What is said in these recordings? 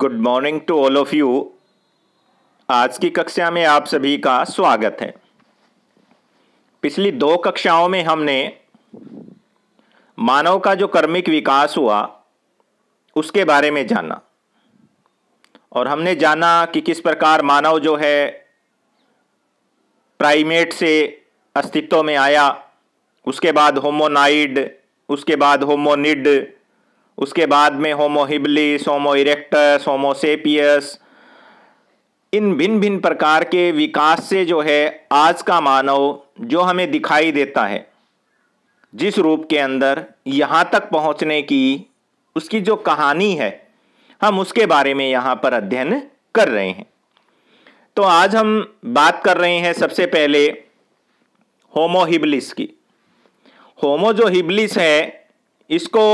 good morning to all of you आज की कक्षा में आप सभी का स्वागत है पिछली दो कक्षाओं में हमने मानव का जो कर्मिक विकास हुआ उसके बारे में जाना और हमने जाना कि किस प्रकार मानव जो है प्राइमेट से अस्तित्व में आया उसके बाद होमोनाइड उसके बाद होमोनिड उसके बाद में होमो हिबलिस होमो इरेक्टस होमो सेपियस इन भिन्न भिन्न प्रकार के विकास से जो है आज का मानव जो हमें दिखाई देता है जिस रूप के अंदर यहाँ तक पहुँचने की उसकी जो कहानी है हम उसके बारे में यहाँ पर अध्ययन कर रहे हैं तो आज हम बात कर रहे हैं सबसे पहले होमो हिबलिस की होमो जो हिबलिस है इसको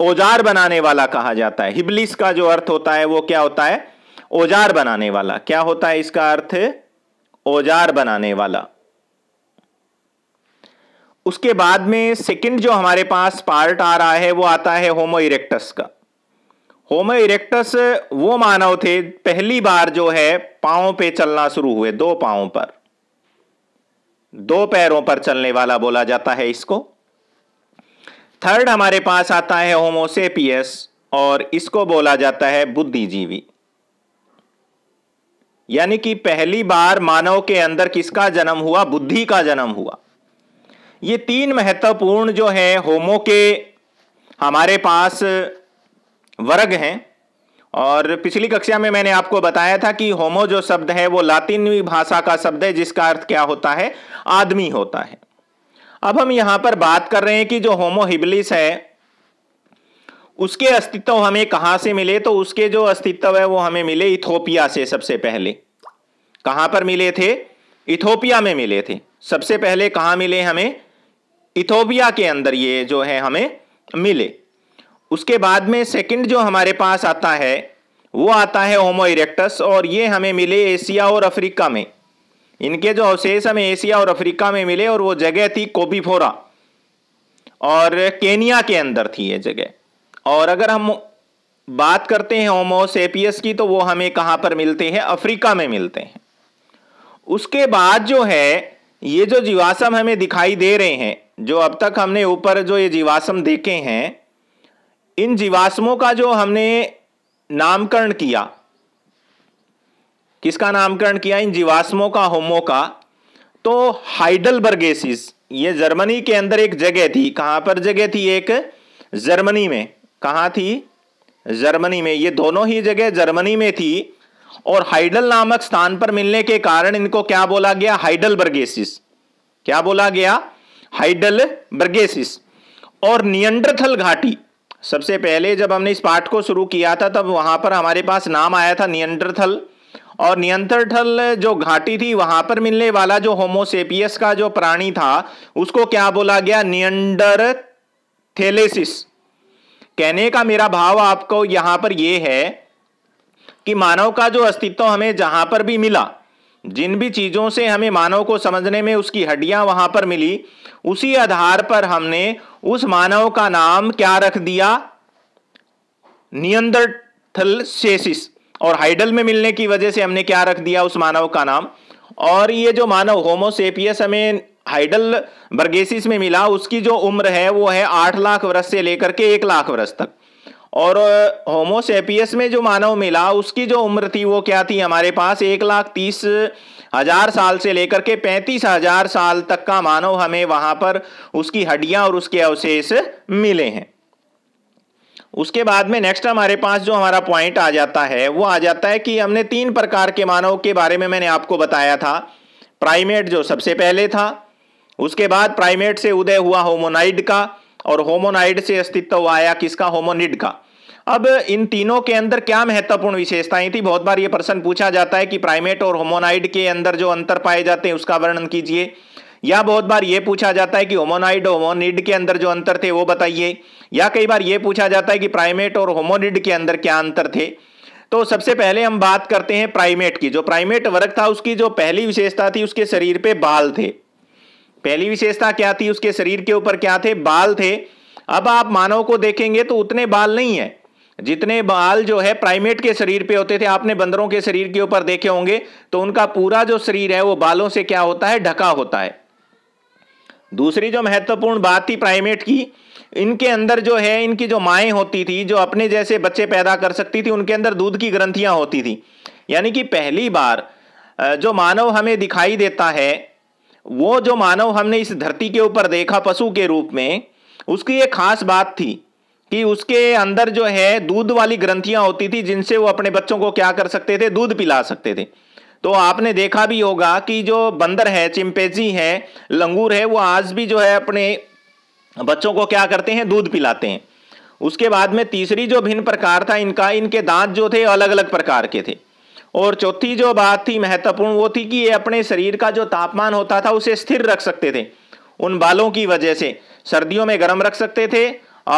औजार बनाने वाला कहा जाता है हिबलिस का जो अर्थ होता है वो क्या होता है औजार बनाने वाला क्या होता है इसका अर्थ औजार बनाने वाला उसके बाद में सेकंड जो हमारे पास पार्ट आ रहा है वो आता है होमो इरेक्टस का होमो इरेक्टस वो मानव थे पहली बार जो है पांव पे चलना शुरू हुए दो पांव पर दो पैरों पर चलने वाला बोला जाता है इसको थर्ड हमारे पास आता है होमोसेपियस और इसको बोला जाता है बुद्धिजीवी यानी कि पहली बार मानव के अंदर किसका जन्म हुआ बुद्धि का जन्म हुआ ये तीन महत्वपूर्ण जो है होमो के हमारे पास वर्ग हैं और पिछली कक्षा में मैंने आपको बताया था कि होमो जो शब्द है वो लातिनवी भाषा का शब्द है जिसका अर्थ क्या होता है आदमी होता है अब हम यहां पर बात कर रहे हैं कि जो होमोहिबलिस है उसके अस्तित्व हमें कहां से मिले तो उसके जो अस्तित्व है वो हमें मिले इथोपिया से सबसे पहले कहां पर मिले थे इथोपिया में मिले थे सबसे पहले कहाँ मिले हमें इथोपिया के अंदर ये जो है हमें मिले उसके बाद में सेकंड जो हमारे पास आता है वो आता है होमो इरेक्टस और ये हमें मिले एशिया और अफ्रीका में इनके जो अवशेष हमें एशिया और अफ्रीका में मिले और वो जगह थी कोबीफोरा और केनिया के अंदर थी ये जगह और अगर हम बात करते हैं होमोसेपियस की तो वो हमें कहाँ पर मिलते हैं अफ्रीका में मिलते हैं उसके बाद जो है ये जो जीवाश्म हमें दिखाई दे रहे हैं जो अब तक हमने ऊपर जो ये जीवाश्म देखे हैं इन जीवाश्मों का जो हमने नामकरण किया किसका नामकरण किया इन जीवाश्मों का होमो का तो हाइडलबर्गेसिस ये जर्मनी के अंदर एक जगह थी कहां पर जगह थी एक जर्मनी में कहा थी जर्मनी में ये दोनों ही जगह जर्मनी में थी और हाइडल नामक स्थान पर मिलने के कारण इनको क्या बोला गया हाइडल बर्गेसिस क्या बोला गया हाइडल बर्गेसिस और नियंड्रथल घाटी सबसे पहले जब हमने इस पाठ को शुरू किया था तब वहां पर हमारे पास नाम आया था नियंड्रथल और थल जो घाटी थी वहां पर मिलने वाला जो होमोसेपियस का जो प्राणी था उसको क्या बोला गया नियंडर थेलेसिस कहने का मेरा भाव आपको यहां पर यह है कि मानव का जो अस्तित्व हमें जहां पर भी मिला जिन भी चीजों से हमें मानव को समझने में उसकी हड्डियां वहां पर मिली उसी आधार पर हमने उस मानव का नाम क्या रख दिया थल सेसिस और हाइडल में मिलने की वजह से हमने क्या रख दिया उस मानव का नाम और ये जो मानव होमोसेपियस हमें हाइडल बर्गेसिस में मिला उसकी जो उम्र है वो है आठ लाख वर्ष से लेकर के एक लाख वर्ष तक और होमोसेपियस uh, में जो मानव मिला उसकी जो उम्र थी वो क्या थी हमारे पास एक लाख तीस हजार साल से लेकर के पैंतीस हजार साल तक का मानव हमें वहां पर उसकी हड्डियां और उसके अवशेष मिले हैं उसके बाद में नेक्स्ट हमारे पास जो हमारा पॉइंट आ जाता है वो आ जाता है कि हमने तीन प्रकार के मानव के बारे में मैंने आपको बताया था प्राइमेट जो सबसे पहले था उसके बाद प्राइमेट से उदय हुआ होमोनाइड का और होमोनाइड से अस्तित्व आया किसका होमोनिड का अब इन तीनों के अंदर क्या महत्वपूर्ण विशेषताएं थी बहुत बार ये प्रश्न पूछा जाता है कि प्राइमेट और होमोनाइड के अंदर जो अंतर पाए जाते हैं उसका वर्णन कीजिए या बहुत बार ये पूछा जाता है कि होमोनाइड और होमोनिड के अंदर जो अंतर थे वो बताइए या कई बार ये पूछा जाता है कि प्राइमेट और होमोनिड के अंदर क्या अंतर थे तो सबसे पहले हम बात करते हैं प्राइमेट की जो प्राइमेट वर्ग था उसकी जो पहली विशेषता थी उसके शरीर पे बाल थे पहली विशेषता क्या थी उसके शरीर के ऊपर क्या थे बाल थे अब आप मानव को देखेंगे तो उतने बाल नहीं है जितने बाल जो है प्राइमेट के शरीर पे होते थे आपने बंदरों के शरीर के ऊपर देखे होंगे तो उनका पूरा जो शरीर है वो बालों से क्या होता है ढका होता है दूसरी जो महत्वपूर्ण बात थी प्राइमेट की इनके अंदर जो है इनकी जो माएँ होती थी जो अपने जैसे बच्चे पैदा कर सकती थी उनके अंदर दूध की ग्रंथियाँ होती थी यानी कि पहली बार जो मानव हमें दिखाई देता है वो जो मानव हमने इस धरती के ऊपर देखा पशु के रूप में उसकी एक खास बात थी कि उसके अंदर जो है दूध वाली ग्रंथियां होती थी जिनसे वो अपने बच्चों को क्या कर सकते थे दूध पिला सकते थे तो आपने देखा भी होगा कि जो बंदर है चिंपेजी है लंगूर है वो आज भी जो है अपने बच्चों को क्या करते हैं दूध पिलाते हैं उसके बाद में तीसरी जो भिन्न प्रकार था इनका इनके दांत जो थे अलग अलग प्रकार के थे और चौथी जो बात थी महत्वपूर्ण वो थी कि ये अपने शरीर का जो तापमान होता था उसे स्थिर रख सकते थे उन बालों की वजह से सर्दियों में गर्म रख सकते थे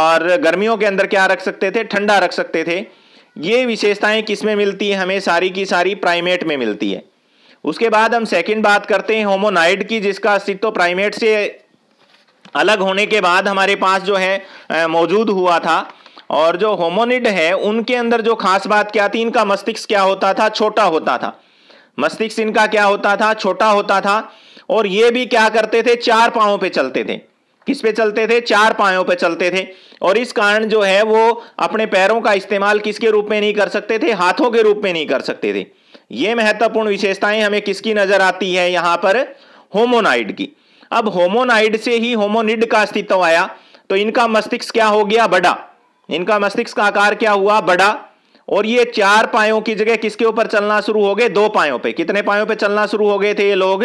और गर्मियों के अंदर क्या रख सकते थे ठंडा रख सकते थे ये विशेषताएं किसमें मिलती है हमें सारी की सारी प्राइमेट में मिलती है उसके बाद हम सेकंड बात करते हैं होमोनाइड की जिसका अस्तित्व प्राइमेट से अलग होने के बाद हमारे पास जो है मौजूद हुआ था और जो होमोनिड है उनके अंदर जो खास बात क्या थी इनका मस्तिष्क क्या होता था छोटा होता था मस्तिष्क इनका क्या होता था छोटा होता था और ये भी क्या करते थे चार पाओं पे चलते थे किस पे चलते थे चार पायों पे चलते थे और इस कारण जो है वो अपने पैरों का इस्तेमाल किसके रूप में नहीं कर सकते थे हाथों के रूप में नहीं कर सकते थे ये महत्वपूर्ण विशेषताएं हमें किसकी नजर आती है यहां पर होमोनाइड की अब होमोनाइड से ही होमोनिड का अस्तित्व आया तो इनका मस्तिष्क क्या हो गया बड़ा इनका मस्तिष्क का आकार क्या हुआ बड़ा और ये चार पायों की जगह किसके ऊपर चलना शुरू हो गए दो पायों पे कितने पायों पे चलना शुरू हो गए थे ये लोग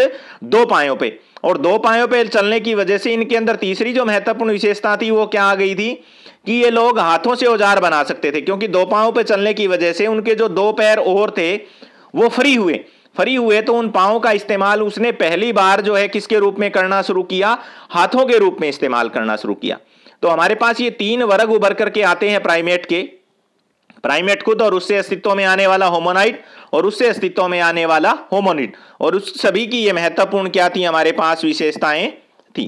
दो पायों पे और दो पायों पे चलने की वजह से इनके अंदर तीसरी जो महत्वपूर्ण विशेषता थी वो क्या आ गई थी कि ये लोग हाथों से औजार बना सकते थे क्योंकि दो पायों पे चलने की वजह से उनके जो दो पैर और थे वो फ्री हुए फ्री हुए तो उन पाओं का इस्तेमाल उसने पहली बार जो है किसके रूप में करना शुरू किया हाथों के रूप में इस्तेमाल करना शुरू किया तो हमारे पास ये तीन वर्ग उभर करके आते हैं प्राइमेट के प्राइमेट खुद और उससे अस्तित्व में आने वाला होमोनाइट और उससे अस्तित्व में आने वाला होमोनिट और उस सभी की ये महत्वपूर्ण क्या थी हमारे पास विशेषताएं थी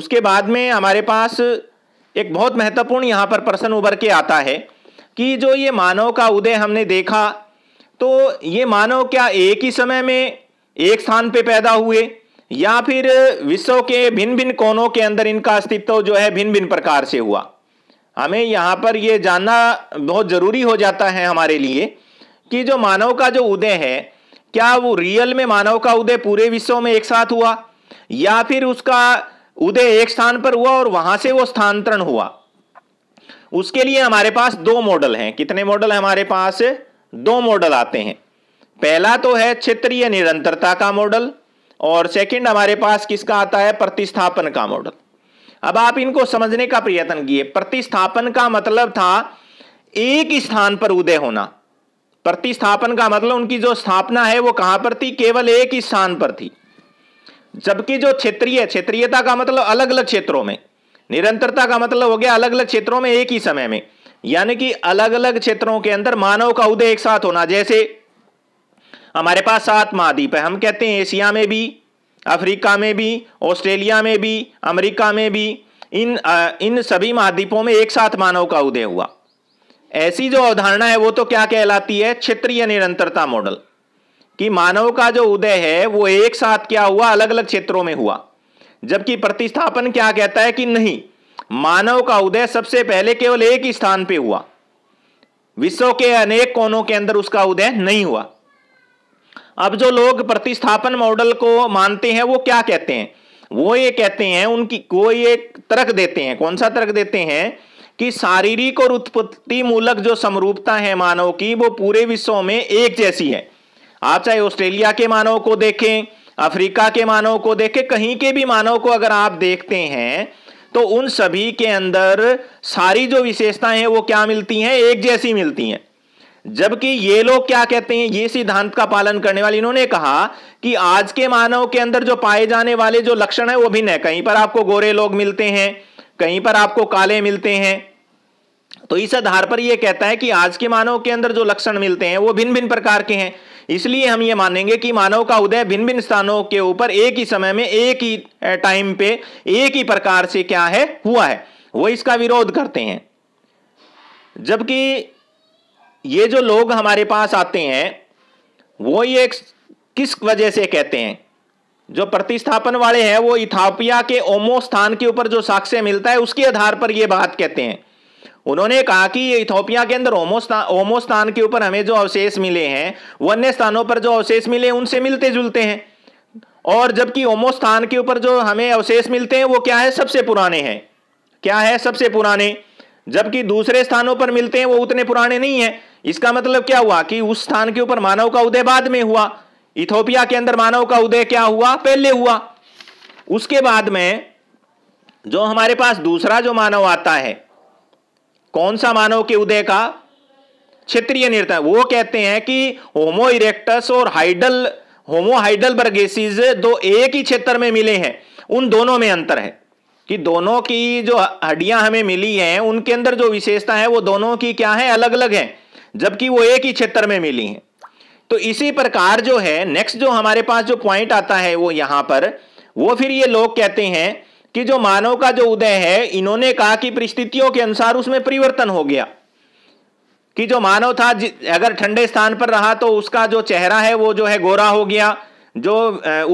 उसके बाद में हमारे पास एक बहुत महत्वपूर्ण यहाँ पर प्रश्न उभर के आता है कि जो ये मानव का उदय हमने देखा तो ये मानव क्या एक ही समय में एक स्थान पे पैदा हुए या फिर विश्व के भिन्न भिन्न कोनों के अंदर इनका अस्तित्व जो है भिन्न भिन्न प्रकार से हुआ हमें यहाँ पर यह जानना बहुत ज़रूरी हो जाता है हमारे लिए कि जो मानव का जो उदय है क्या वो रियल में मानव का उदय पूरे विश्व में एक साथ हुआ या फिर उसका उदय एक स्थान पर हुआ और वहां से वो स्थानांतरण हुआ उसके लिए हमारे पास दो मॉडल हैं कितने मॉडल हमारे पास दो मॉडल आते हैं पहला तो है क्षेत्रीय निरंतरता का मॉडल और सेकंड हमारे पास किसका आता है प्रतिस्थापन का मॉडल अब आप इनको समझने का प्रयत्न किए प्रतिस्थापन का मतलब था एक स्थान पर उदय होना प्रतिस्थापन का मतलब उनकी जो स्थापना है वो कहां पर थी केवल एक स्थान पर थी जबकि जो क्षेत्रीय क्षेत्रीयता का मतलब अलग अलग क्षेत्रों में निरंतरता का मतलब हो गया अलग अलग क्षेत्रों में एक ही समय में यानी कि अलग अलग क्षेत्रों के अंदर मानव का उदय एक साथ होना जैसे हमारे पास सात महाद्वीप है हम कहते हैं एशिया में भी अफ्रीका में भी ऑस्ट्रेलिया में भी अमेरिका में भी इन आ, इन सभी महाद्वीपों में एक साथ मानव का उदय हुआ ऐसी जो अवधारणा है वो तो क्या कहलाती है क्षेत्रीय निरंतरता मॉडल कि मानव का जो उदय है वो एक साथ क्या हुआ अलग अलग क्षेत्रों में हुआ जबकि प्रतिस्थापन क्या कहता है कि नहीं मानव का उदय सबसे पहले केवल एक ही स्थान पर हुआ विश्व के अनेक कोनों के अंदर उसका उदय नहीं हुआ अब जो लोग प्रतिस्थापन मॉडल को मानते हैं वो क्या कहते हैं वो ये कहते हैं उनकी वो ये तर्क देते हैं कौन सा तर्क देते हैं कि शारीरिक और उत्पत्ति मूलक जो समरूपता है मानव की वो पूरे विश्व में एक जैसी है आप चाहे ऑस्ट्रेलिया के मानव को देखें अफ्रीका के मानव को देखें कहीं के भी मानव को अगर आप देखते हैं तो उन सभी के अंदर सारी जो विशेषताएं हैं वो क्या मिलती हैं एक जैसी मिलती हैं जबकि ये लोग क्या कहते हैं ये सिद्धांत का पालन करने वाले इन्होंने कहा कि आज के मानव के अंदर जो पाए जाने वाले जो लक्षण है वो भिन्न है कहीं पर आपको गोरे लोग मिलते हैं कहीं पर आपको काले मिलते हैं तो इस आधार पर यह कहता है कि आज के मानव के अंदर जो लक्षण मिलते हैं वो भिन्न भिन्न प्रकार के हैं इसलिए हम ये मानेंगे कि मानव का उदय भिन्न भिन्न स्थानों के ऊपर एक ही समय में एक ही टाइम पे एक ही प्रकार से क्या है हुआ है वो इसका विरोध करते हैं जबकि ये जो लोग हमारे पास आते हैं वो ये किस वजह से कहते हैं जो प्रतिस्थापन वाले हैं वो इथापिया के ओमो स्थान के ऊपर जो साक्ष्य मिलता है उसके आधार पर ये बात कहते हैं उन्होंने कहा कि ये इथोपिया के अंदर ओमो स्थान के ऊपर हमें जो अवशेष मिले हैं वो अन्य स्थानों पर जो अवशेष मिले उनसे मिलते जुलते हैं और जबकि स्थान के ऊपर जो हमें अवशेष मिलते हैं वो क्या है सबसे पुराने हैं क्या है सबसे पुराने जबकि दूसरे स्थानों पर मिलते हैं वो उतने पुराने नहीं है इसका मतलब क्या हुआ कि उस स्थान के ऊपर मानव का उदय बाद में हुआ इथोपिया के अंदर मानव का उदय क्या हुआ पहले हुआ उसके बाद में जो हमारे पास दूसरा जो मानव आता है कौन सा मानव के उदय का क्षेत्रीय निर्तन वो कहते हैं कि होमो इरेक्टस और हाइडल होमो हाइडल बर्गेसिस दो एक ही क्षेत्र में मिले हैं उन दोनों में अंतर है कि दोनों की जो हड्डियां हमें मिली हैं उनके अंदर जो विशेषता है वो दोनों की क्या है अलग अलग है जबकि वो एक ही क्षेत्र में मिली हैं तो इसी प्रकार जो है नेक्स्ट जो हमारे पास जो पॉइंट आता है वो यहां पर वो फिर ये लोग कहते हैं कि जो मानव का जो उदय है इन्होंने कहा कि परिस्थितियों के अनुसार उसमें परिवर्तन हो गया कि जो मानव था अगर ठंडे स्थान पर रहा तो उसका जो चेहरा है वो जो है गोरा हो गया जो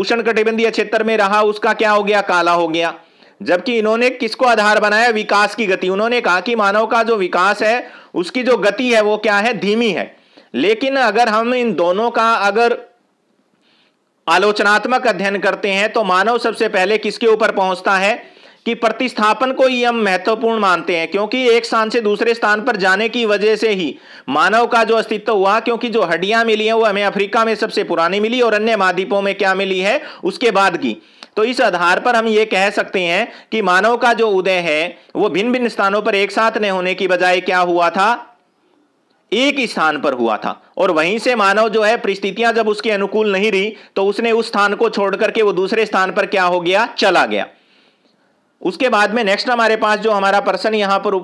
उष्ण कटिबंधीय क्षेत्र में रहा उसका क्या हो गया काला हो गया जबकि इन्होंने किसको आधार बनाया विकास की गति उन्होंने कहा कि मानव का जो विकास है उसकी जो गति है वो क्या है धीमी है लेकिन अगर हम इन दोनों का अगर आलोचनात्मक अध्ययन करते हैं तो मानव सबसे पहले किसके ऊपर पहुंचता है कि प्रतिस्थापन को ही हम महत्वपूर्ण मानते हैं क्योंकि एक स्थान से दूसरे स्थान पर जाने की वजह से ही मानव का जो अस्तित्व हुआ क्योंकि जो हड्डियां मिली हैं वो हमें अफ्रीका में सबसे पुरानी मिली और अन्य महाद्वीपों में क्या मिली है उसके बाद की तो इस आधार पर हम ये कह सकते हैं कि मानव का जो उदय है वो भिन्न भिन्न स्थानों पर एक साथ नहीं होने की बजाय क्या हुआ था एक ही स्थान पर हुआ था और वहीं से मानव जो है परिस्थितियां जब उसके अनुकूल नहीं रही तो उसने उस स्थान को छोड़ करके वो दूसरे स्थान पर क्या हो गया चला गया उसके बाद में नेक्स्ट हमारे पास जो हमारा पर्सन यहां पर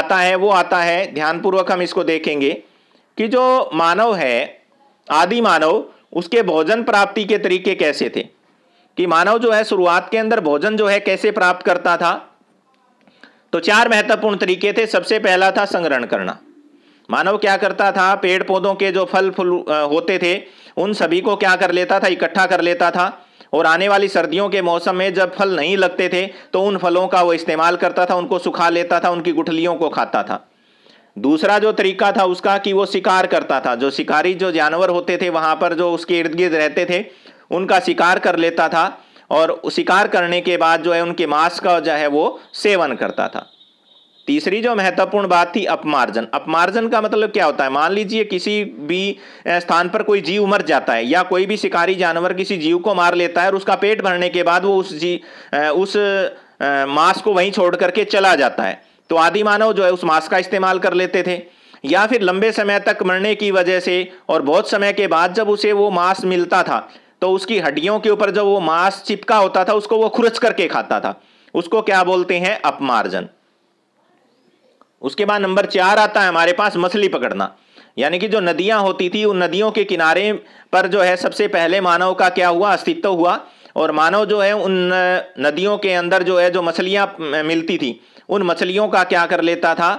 आता है वो आता है ध्यानपूर्वक हम इसको देखेंगे कि जो मानव है आदि मानव उसके भोजन प्राप्ति के तरीके कैसे थे कि मानव जो है शुरुआत के अंदर भोजन जो है कैसे प्राप्त करता था तो चार महत्वपूर्ण तरीके थे सबसे पहला था संग्रहण करना मानव क्या करता था पेड़ पौधों के जो फल फूल होते थे उन सभी को क्या कर लेता था इकट्ठा कर लेता था और आने वाली सर्दियों के मौसम में जब फल नहीं लगते थे तो उन फलों का वो इस्तेमाल करता था उनको सुखा लेता था उनकी गुठलियों को खाता था दूसरा जो तरीका था उसका कि वो शिकार करता था जो शिकारी जो जानवर होते थे वहाँ पर जो उसके इर्द गिर्द रहते थे उनका शिकार कर लेता था और शिकार करने के बाद जो है उनके मांस का जो है वो सेवन करता था तीसरी जो महत्वपूर्ण बात थी अपमार्जन अपमार्जन का मतलब क्या होता है मान लीजिए किसी भी स्थान पर कोई जीव मर जाता है या कोई भी शिकारी जानवर किसी जीव को मार लेता है और उसका पेट भरने के बाद वो उस जी उस मांस को वहीं छोड़ करके चला जाता है तो आदि मानव जो है उस मांस का इस्तेमाल कर लेते थे या फिर लंबे समय तक मरने की वजह से और बहुत समय के बाद जब उसे वो मांस मिलता था तो उसकी हड्डियों के ऊपर जो वो मांस चिपका होता था उसको वो खुरच करके खाता था उसको क्या बोलते हैं अपमार्जन उसके बाद नंबर चार आता है हमारे पास मछली पकड़ना यानी कि जो नदियां होती थी उन नदियों के किनारे पर जो है सबसे पहले मानव का क्या हुआ अस्तित्व हुआ और मानव जो है उन नदियों के अंदर जो है जो मछलियां मिलती थी उन मछलियों का क्या कर लेता था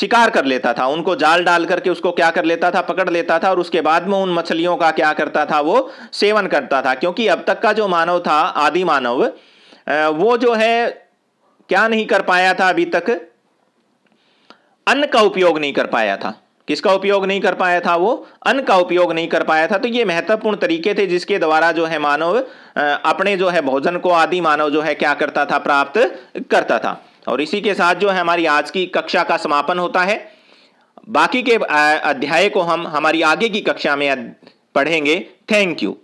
शिकार कर लेता था उनको जाल डाल करके उसको क्या कर लेता था पकड़ लेता था और उसके बाद में उन मछलियों का क्या करता था वो सेवन करता था क्योंकि अब तक का जो मानव था आदि मानव वो जो है क्या नहीं कर पाया था अभी तक अन्न का उपयोग नहीं कर पाया था किसका उपयोग नहीं कर पाया था वो अन्न का उपयोग नहीं कर पाया था तो ये महत्वपूर्ण तरीके थे जिसके द्वारा जो है मानव अपने जो है भोजन को आदि मानव जो है क्या करता था प्राप्त करता था और इसी के साथ जो है हमारी आज की कक्षा का समापन होता है बाकी के अध्याय को हम हमारी आगे की कक्षा में पढ़ेंगे थैंक यू